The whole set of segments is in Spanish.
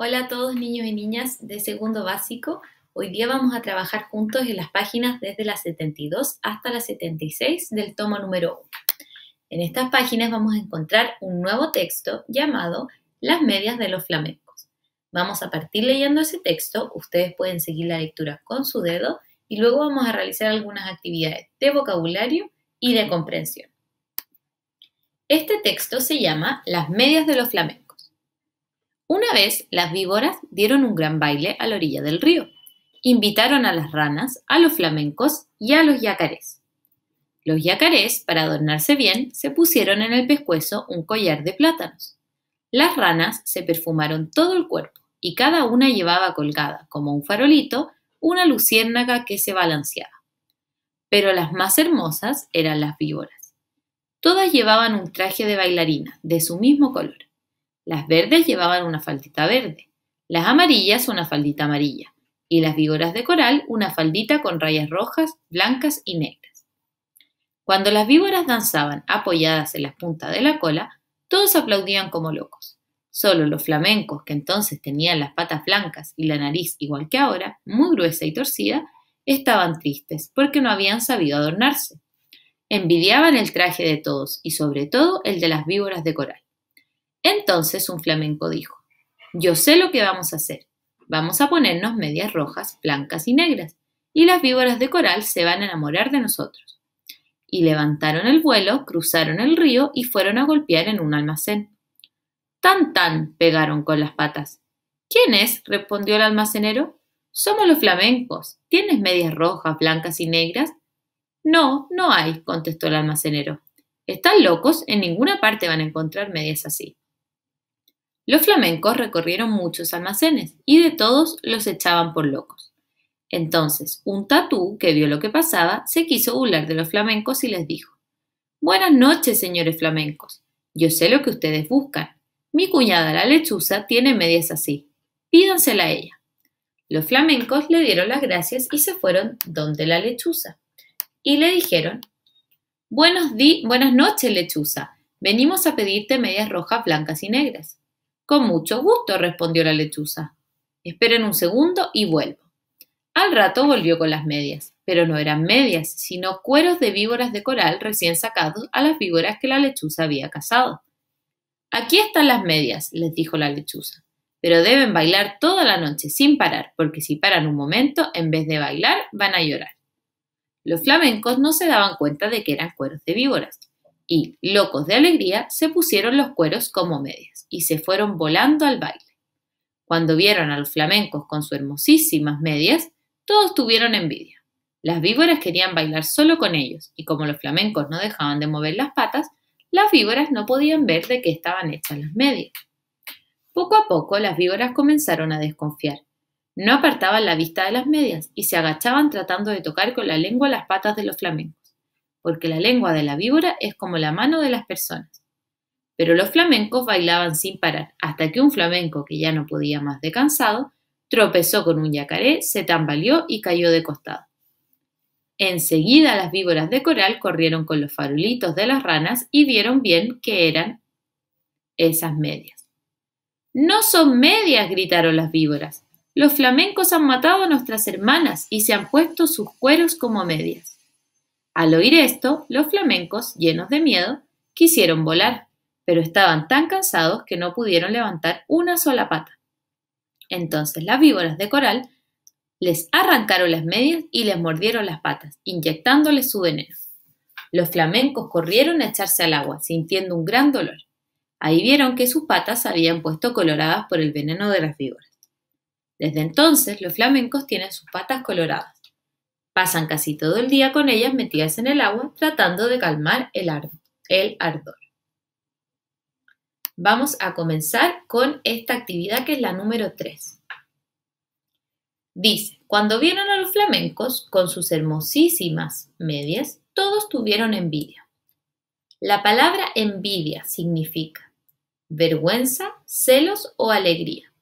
Hola a todos niños y niñas de segundo básico. Hoy día vamos a trabajar juntos en las páginas desde las 72 hasta las 76 del tomo número 1. En estas páginas vamos a encontrar un nuevo texto llamado Las medias de los flamencos. Vamos a partir leyendo ese texto, ustedes pueden seguir la lectura con su dedo y luego vamos a realizar algunas actividades de vocabulario y de comprensión. Este texto se llama Las medias de los flamencos. Una vez las víboras dieron un gran baile a la orilla del río. Invitaron a las ranas, a los flamencos y a los yacarés. Los yacarés, para adornarse bien, se pusieron en el pescuezo un collar de plátanos. Las ranas se perfumaron todo el cuerpo y cada una llevaba colgada, como un farolito, una luciérnaga que se balanceaba. Pero las más hermosas eran las víboras. Todas llevaban un traje de bailarina, de su mismo color. Las verdes llevaban una faldita verde, las amarillas una faldita amarilla y las víboras de coral una faldita con rayas rojas, blancas y negras. Cuando las víboras danzaban apoyadas en las puntas de la cola, todos aplaudían como locos. Solo los flamencos, que entonces tenían las patas blancas y la nariz igual que ahora, muy gruesa y torcida, estaban tristes porque no habían sabido adornarse. Envidiaban el traje de todos y sobre todo el de las víboras de coral. Entonces un flamenco dijo, yo sé lo que vamos a hacer. Vamos a ponernos medias rojas, blancas y negras, y las víboras de coral se van a enamorar de nosotros. Y levantaron el vuelo, cruzaron el río y fueron a golpear en un almacén. Tan tan pegaron con las patas. ¿Quién es? respondió el almacenero. Somos los flamencos. ¿Tienes medias rojas, blancas y negras? No, no hay, contestó el almacenero. Están locos, en ninguna parte van a encontrar medias así. Los flamencos recorrieron muchos almacenes y de todos los echaban por locos. Entonces, un tatú que vio lo que pasaba se quiso burlar de los flamencos y les dijo: Buenas noches, señores flamencos. Yo sé lo que ustedes buscan. Mi cuñada la lechuza tiene medias así. Pídansela a ella. Los flamencos le dieron las gracias y se fueron donde la lechuza. Y le dijeron, Buenos di Buenas noches, lechuza. Venimos a pedirte medias rojas, blancas y negras. Con mucho gusto, respondió la lechuza. Esperen un segundo y vuelvo. Al rato volvió con las medias, pero no eran medias, sino cueros de víboras de coral recién sacados a las víboras que la lechuza había cazado. Aquí están las medias, les dijo la lechuza, pero deben bailar toda la noche sin parar, porque si paran un momento, en vez de bailar, van a llorar. Los flamencos no se daban cuenta de que eran cueros de víboras, y, locos de alegría, se pusieron los cueros como medias y se fueron volando al baile. Cuando vieron a los flamencos con sus hermosísimas medias, todos tuvieron envidia. Las víboras querían bailar solo con ellos, y como los flamencos no dejaban de mover las patas, las víboras no podían ver de qué estaban hechas las medias. Poco a poco las víboras comenzaron a desconfiar. No apartaban la vista de las medias y se agachaban tratando de tocar con la lengua las patas de los flamencos porque la lengua de la víbora es como la mano de las personas. Pero los flamencos bailaban sin parar, hasta que un flamenco que ya no podía más de cansado, tropezó con un yacaré, se tambaleó y cayó de costado. Enseguida las víboras de coral corrieron con los farulitos de las ranas y vieron bien que eran esas medias. No son medias, gritaron las víboras. Los flamencos han matado a nuestras hermanas y se han puesto sus cueros como medias. Al oír esto, los flamencos, llenos de miedo, quisieron volar, pero estaban tan cansados que no pudieron levantar una sola pata. Entonces las víboras de coral les arrancaron las medias y les mordieron las patas, inyectándoles su veneno. Los flamencos corrieron a echarse al agua, sintiendo un gran dolor. Ahí vieron que sus patas se habían puesto coloradas por el veneno de las víboras. Desde entonces los flamencos tienen sus patas coloradas. Pasan casi todo el día con ellas metidas en el agua tratando de calmar el, el ardor. Vamos a comenzar con esta actividad que es la número 3. Dice, cuando vieron a los flamencos con sus hermosísimas medias, todos tuvieron envidia. La palabra envidia significa vergüenza, celos o alegría.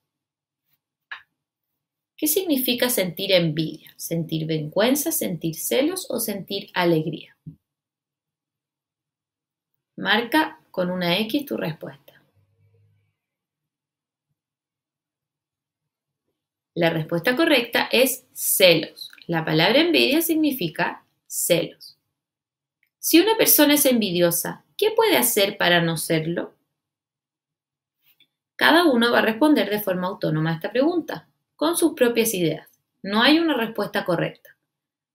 ¿Qué significa sentir envidia? ¿Sentir vergüenza, sentir celos o sentir alegría? Marca con una X tu respuesta. La respuesta correcta es celos. La palabra envidia significa celos. Si una persona es envidiosa, ¿qué puede hacer para no serlo? Cada uno va a responder de forma autónoma a esta pregunta con sus propias ideas. No hay una respuesta correcta.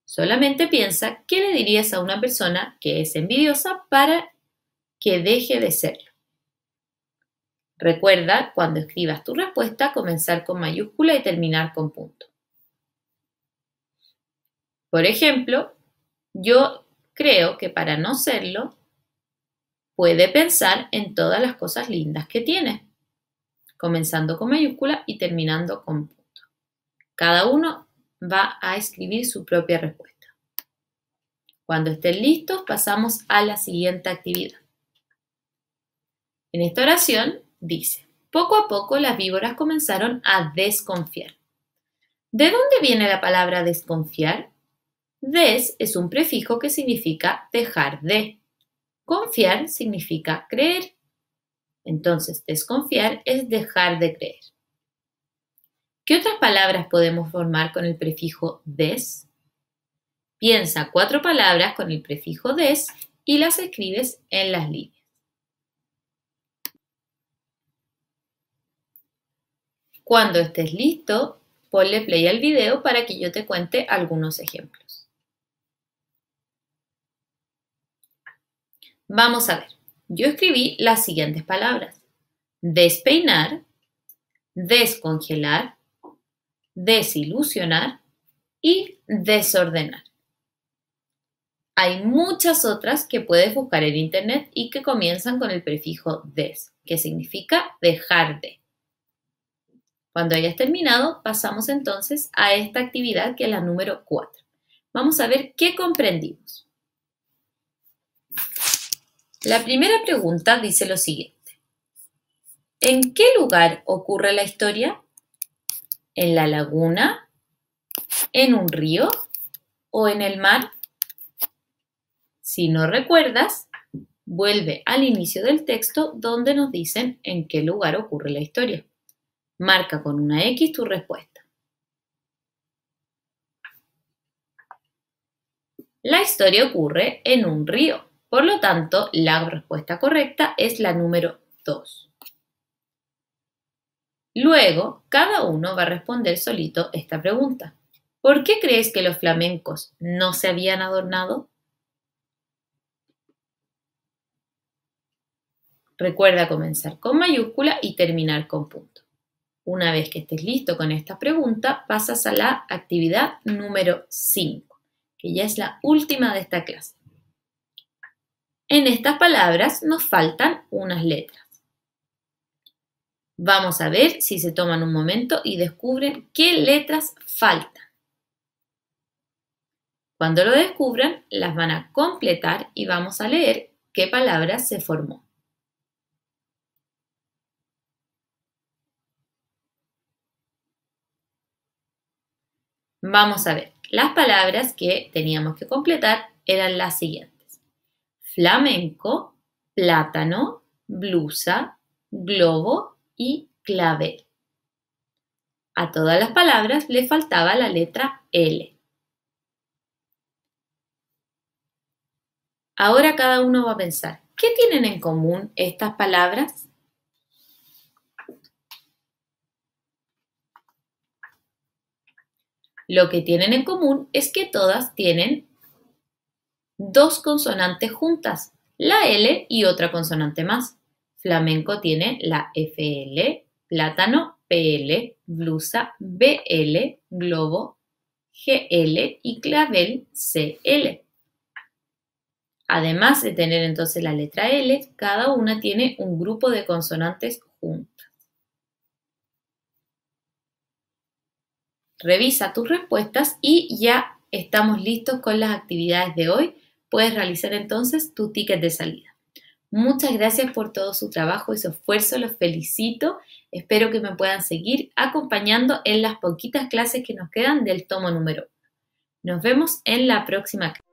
Solamente piensa qué le dirías a una persona que es envidiosa para que deje de serlo. Recuerda, cuando escribas tu respuesta, comenzar con mayúscula y terminar con punto. Por ejemplo, yo creo que para no serlo, puede pensar en todas las cosas lindas que tiene, comenzando con mayúscula y terminando con punto. Cada uno va a escribir su propia respuesta. Cuando estén listos, pasamos a la siguiente actividad. En esta oración dice, poco a poco las víboras comenzaron a desconfiar. ¿De dónde viene la palabra desconfiar? Des es un prefijo que significa dejar de. Confiar significa creer. Entonces, desconfiar es dejar de creer. ¿Qué otras palabras podemos formar con el prefijo des? Piensa cuatro palabras con el prefijo des y las escribes en las líneas. Cuando estés listo, ponle play al video para que yo te cuente algunos ejemplos. Vamos a ver. Yo escribí las siguientes palabras. Despeinar, descongelar, desilusionar y desordenar. Hay muchas otras que puedes buscar en Internet y que comienzan con el prefijo des, que significa dejar de. Cuando hayas terminado, pasamos entonces a esta actividad que es la número 4. Vamos a ver qué comprendimos. La primera pregunta dice lo siguiente. ¿En qué lugar ocurre la historia? en la laguna, en un río o en el mar. Si no recuerdas, vuelve al inicio del texto donde nos dicen en qué lugar ocurre la historia. Marca con una X tu respuesta. La historia ocurre en un río, por lo tanto, la respuesta correcta es la número 2. Luego, cada uno va a responder solito esta pregunta. ¿Por qué crees que los flamencos no se habían adornado? Recuerda comenzar con mayúscula y terminar con punto. Una vez que estés listo con esta pregunta, pasas a la actividad número 5, que ya es la última de esta clase. En estas palabras nos faltan unas letras. Vamos a ver si se toman un momento y descubren qué letras faltan. Cuando lo descubran, las van a completar y vamos a leer qué palabra se formó. Vamos a ver, las palabras que teníamos que completar eran las siguientes. Flamenco, plátano, blusa, globo y clave. A todas las palabras le faltaba la letra L. Ahora cada uno va a pensar, ¿qué tienen en común estas palabras? Lo que tienen en común es que todas tienen dos consonantes juntas, la L y otra consonante más. Flamenco tiene la FL, plátano PL, blusa BL, globo GL y clavel CL. Además de tener entonces la letra L, cada una tiene un grupo de consonantes juntas. Revisa tus respuestas y ya estamos listos con las actividades de hoy. Puedes realizar entonces tu ticket de salida. Muchas gracias por todo su trabajo y su esfuerzo, los felicito. Espero que me puedan seguir acompañando en las poquitas clases que nos quedan del tomo número Nos vemos en la próxima clase.